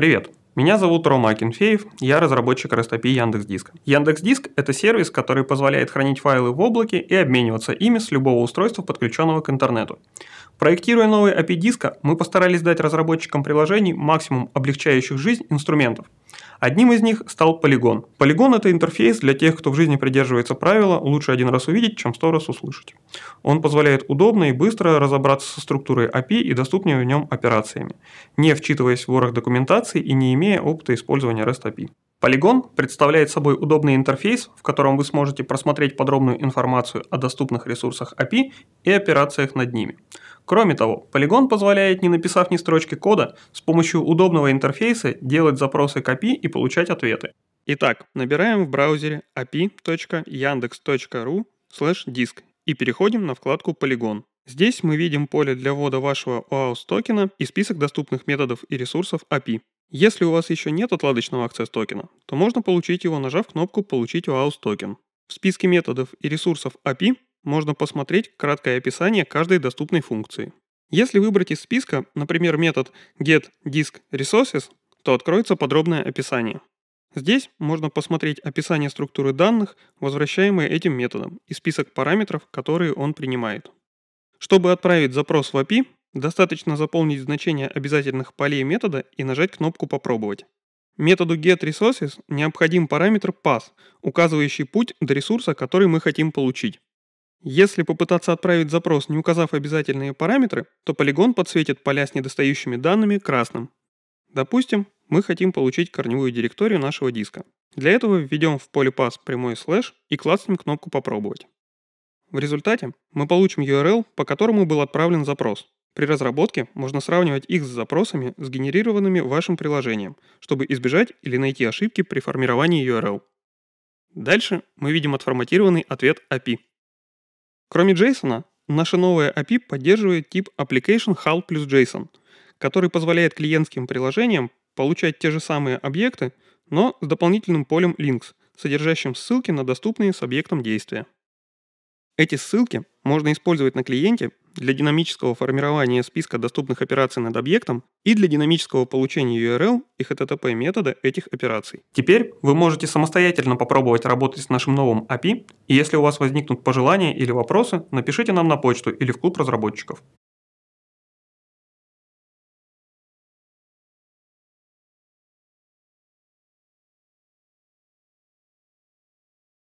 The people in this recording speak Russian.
Привет! Меня зовут Рома Акинфеев, я разработчик REST API Яндекс.Диска. Яндекс.Диск – это сервис, который позволяет хранить файлы в облаке и обмениваться ими с любого устройства, подключенного к интернету. Проектируя новый API диска, мы постарались дать разработчикам приложений максимум облегчающих жизнь инструментов. Одним из них стал полигон. Полигон – это интерфейс для тех, кто в жизни придерживается правила «лучше один раз увидеть, чем сто раз услышать». Он позволяет удобно и быстро разобраться со структурой API и доступными в нем операциями, не вчитываясь в ворох документации и не имея опыта использования REST API. Полигон представляет собой удобный интерфейс, в котором вы сможете просмотреть подробную информацию о доступных ресурсах API и операциях над ними – Кроме того, Polygon позволяет, не написав ни строчки кода, с помощью удобного интерфейса делать запросы к API и получать ответы. Итак, набираем в браузере api.yandex.ru disk и переходим на вкладку Polygon. Здесь мы видим поле для ввода вашего OAuth токена и список доступных методов и ресурсов API. Если у вас еще нет отладочного аксесс токена, то можно получить его, нажав кнопку «Получить OAuth токен». В списке методов и ресурсов API можно посмотреть краткое описание каждой доступной функции. Если выбрать из списка, например, метод getDiskResources, то откроется подробное описание. Здесь можно посмотреть описание структуры данных, возвращаемые этим методом, и список параметров, которые он принимает. Чтобы отправить запрос в API, достаточно заполнить значение обязательных полей метода и нажать кнопку «Попробовать». Методу getResources необходим параметр path, указывающий путь до ресурса, который мы хотим получить. Если попытаться отправить запрос, не указав обязательные параметры, то полигон подсветит поля с недостающими данными красным. Допустим, мы хотим получить корневую директорию нашего диска. Для этого введем в поле pass прямой слэш и клацнем кнопку «Попробовать». В результате мы получим URL, по которому был отправлен запрос. При разработке можно сравнивать их с запросами, сгенерированными вашим приложением, чтобы избежать или найти ошибки при формировании URL. Дальше мы видим отформатированный ответ API. Кроме JSON, наше новое API поддерживает тип Application HAL плюс JSON, который позволяет клиентским приложениям получать те же самые объекты, но с дополнительным полем links, содержащим ссылки на доступные с объектом действия. Эти ссылки можно использовать на клиенте для динамического формирования списка доступных операций над объектом и для динамического получения URL и HTTP метода этих операций. Теперь вы можете самостоятельно попробовать работать с нашим новым API, и если у вас возникнут пожелания или вопросы, напишите нам на почту или в клуб разработчиков.